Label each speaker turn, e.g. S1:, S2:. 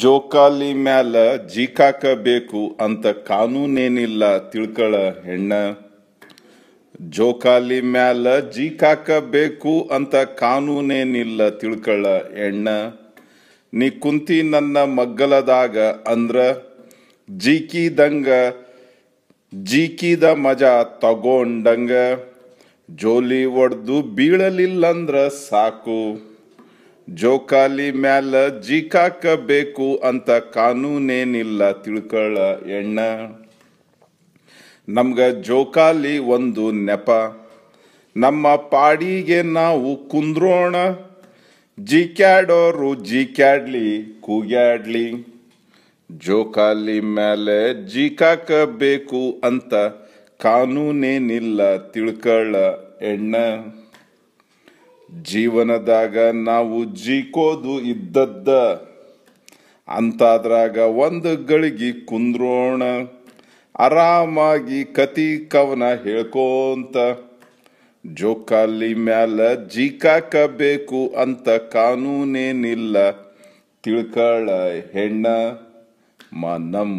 S1: ಜೋಕಾಲಿ ಮ್ಯಾಲ ಜೀಕಾಕ ಅಂತ ಕಾನೂನೇನಿಲ್ಲ ತಿಳ್ಕಳ ಹೆಣ್ಣ ಜೋಕಾಲಿ ಮ್ಯಾಲ ಜೀಕಾಕ ಅಂತ ಕಾನೂನೇನಿಲ್ಲ ತಿಳ್ಕಳ ಹೆಣ್ಣ ನೀ ಕುಂತಿ ನನ್ನ ಮಗ್ಗಲದಾಗ ಅಂದ್ರ ಜೀಕಿದಂಗ ಜೀಕಿದ ಮಜಾ ತಗೊಂಡಂಗ ಜೋಲಿ ಒಡ್ದು ಬೀಳಲಿಲ್ಲಂದ್ರ ಸಾಕು ಜೋಕಾಲಿ ಮ್ಯಾಲ ಜೀಕಾಕ ಅಂತ ಕಾನೂನೇನಿಲ್ಲ ತಿಳ್ಕೊಳ್ಳ ಎಣ್ಣ ನಮ್ಗ ಜೋಕಾಲಿ ಒಂದು ನೆಪ ನಮ್ಮ ಪಾಡಿಗೆ ನಾವು ಕುಂದ್ರೋಣ ಜೀಕ್ಯಾಡೋರು ಜಿಕ್ಯಾಡ್ಲಿ ಕೂಗ್ಯಾಡ್ಲಿ ಜೋಕಾಲಿ ಮ್ಯಾಲೆ ಜೀಕಾಕ ಬೇಕು ಅಂತ ಕಾನೂನೇನಿಲ್ಲ ತಿಳ್ಕೊಳ್ಳ ಎಣ್ಣ ಜೀವನದಾಗ ನಾವು ಜೀಕೋದು ಇದ್ದದ್ದ ಅಂತಾದ್ರಾಗ ಒಂದು ಗಳಿಗೆ ಕುಂದ್ರೋಣ ಆರಾಮಾಗಿ ಕತಿ ಕವನ ಹೇಳ್ಕೋಂತ ಜೋಕಾಲಿ ಮ್ಯಾಲ ಜೀಕಾಕಬೇಕು ಅಂತ ಕಾನೂನೇನಿಲ್ಲ ತಿಳ್ಕಳ ಹೆಣ್ಣ ಮನಂ